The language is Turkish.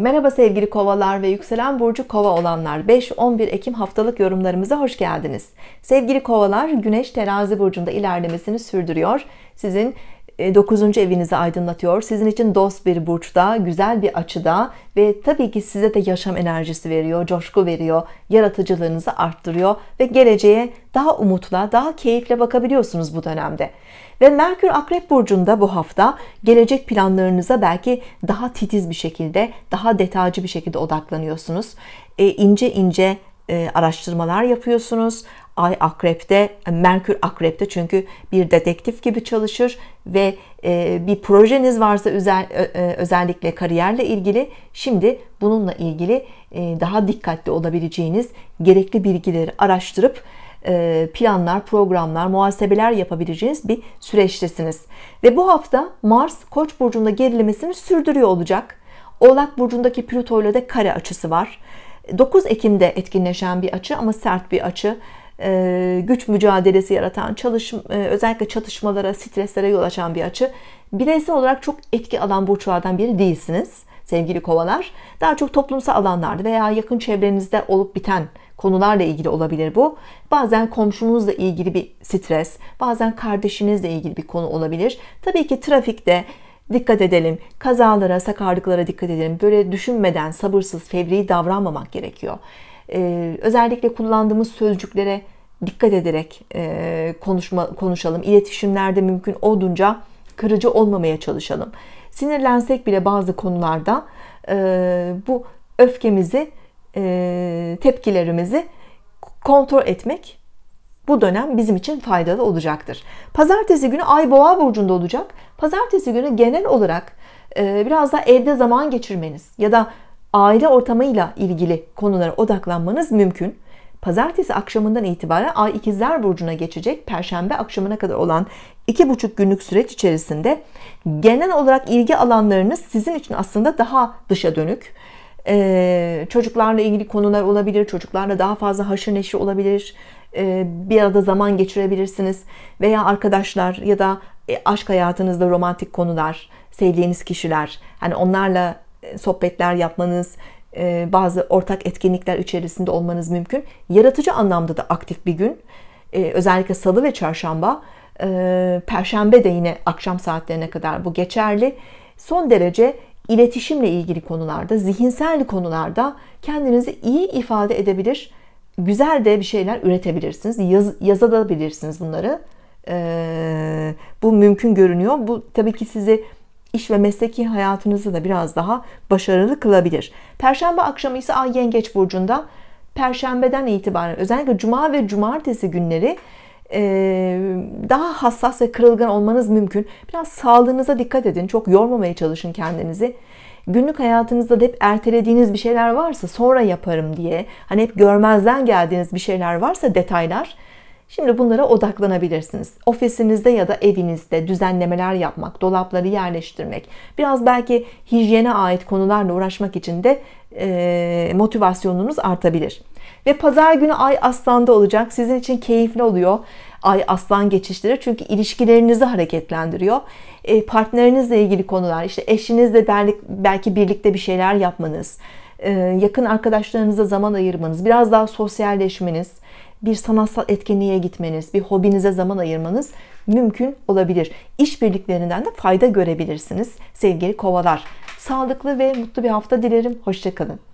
Merhaba sevgili kovalar ve yükselen burcu kova olanlar 5-11 Ekim haftalık yorumlarımıza hoş geldiniz. Sevgili kovalar güneş terazi burcunda ilerlemesini sürdürüyor. Sizin e, dokuzuncu evinizi aydınlatıyor. Sizin için dost bir burçta, güzel bir açıda ve tabii ki size de yaşam enerjisi veriyor, coşku veriyor, yaratıcılığınızı arttırıyor ve geleceğe daha umutla, daha keyifle bakabiliyorsunuz bu dönemde. Ve Merkür Akrep Burcu'nda bu hafta gelecek planlarınıza belki daha titiz bir şekilde, daha detaycı bir şekilde odaklanıyorsunuz. E, ince ince e, araştırmalar yapıyorsunuz ay akrepte merkür akrepte çünkü bir dedektif gibi çalışır ve e, bir projeniz varsa e, özellikle kariyerle ilgili şimdi bununla ilgili e, daha dikkatli olabileceğiniz gerekli bilgileri araştırıp planlar, programlar, muhasebeler yapabileceğiniz bir süreçtesiniz. Ve bu hafta Mars Koç burcunda gerilemesini sürdürüyor olacak. Oğlak burcundaki Plüto ile de kare açısı var. 9 Ekim'de etkinleşen bir açı ama sert bir açı. E, güç mücadelesi yaratan, çalışma, e, özellikle çatışmalara, streslere yol açan bir açı. Bireysel olarak çok etki alan burçlardan biri değilsiniz sevgili kovalar. Daha çok toplumsal alanlarda veya yakın çevrenizde olup biten konularla ilgili olabilir bu. Bazen komşunuzla ilgili bir stres, bazen kardeşinizle ilgili bir konu olabilir. Tabii ki trafikte dikkat edelim. Kazalara, sakarlıklara dikkat edelim. Böyle düşünmeden sabırsız, fevri davranmamak gerekiyor e, özellikle kullandığımız sözcüklere dikkat ederek e, konuşma, konuşalım. İletişimlerde mümkün olduğunca kırıcı olmamaya çalışalım. Sinirlensek bile bazı konularda e, bu öfkemizi, e, tepkilerimizi kontrol etmek bu dönem bizim için faydalı olacaktır. Pazartesi günü Ay Boğa burcunda olacak. Pazartesi günü genel olarak e, biraz da evde zaman geçirmeniz ya da aile ortamıyla ilgili konulara odaklanmanız mümkün. Pazartesi akşamından itibaren Ay İkizler Burcu'na geçecek. Perşembe akşamına kadar olan iki buçuk günlük süreç içerisinde genel olarak ilgi alanlarınız sizin için aslında daha dışa dönük. Ee, çocuklarla ilgili konular olabilir, çocuklarla daha fazla haşır neşir olabilir, ee, bir arada zaman geçirebilirsiniz veya arkadaşlar ya da e, aşk hayatınızda romantik konular, sevdiğiniz kişiler, hani onlarla e, sohbetler yapmanız, e, bazı ortak etkinlikler içerisinde olmanız mümkün. Yaratıcı anlamda da aktif bir gün. E, özellikle salı ve çarşamba. Perşembe de yine akşam saatlerine kadar bu geçerli. Son derece iletişimle ilgili konularda, zihinsel konularda kendinizi iyi ifade edebilir, güzel de bir şeyler üretebilirsiniz. Yaz, yazabilirsiniz bunları. Ee, bu mümkün görünüyor. Bu tabii ki sizi iş ve mesleki hayatınızı da biraz daha başarılı kılabilir. Perşembe akşamı ise Ay Yengeç Burcu'nda Perşembeden itibaren özellikle Cuma ve Cumartesi günleri daha hassas ve kırılgan olmanız mümkün. Biraz sağlığınıza dikkat edin. Çok yormamaya çalışın kendinizi. Günlük hayatınızda da hep ertelediğiniz bir şeyler varsa sonra yaparım diye hani hep görmezden geldiğiniz bir şeyler varsa detaylar Şimdi bunlara odaklanabilirsiniz. Ofisinizde ya da evinizde düzenlemeler yapmak, dolapları yerleştirmek, biraz belki hijyene ait konularla uğraşmak için de e, motivasyonunuz artabilir. Ve pazar günü ay aslanda olacak. Sizin için keyifli oluyor ay aslan geçişleri çünkü ilişkilerinizi hareketlendiriyor. E, partnerinizle ilgili konular, işte eşinizle belki birlikte bir şeyler yapmanız, e, yakın arkadaşlarınıza zaman ayırmanız, biraz daha sosyalleşmeniz, bir sanatsal etkinliğe gitmeniz, bir hobinize zaman ayırmanız mümkün olabilir. İşbirliklerinden de fayda görebilirsiniz sevgili kovalar. Sağlıklı ve mutlu bir hafta dilerim. Hoşçakalın.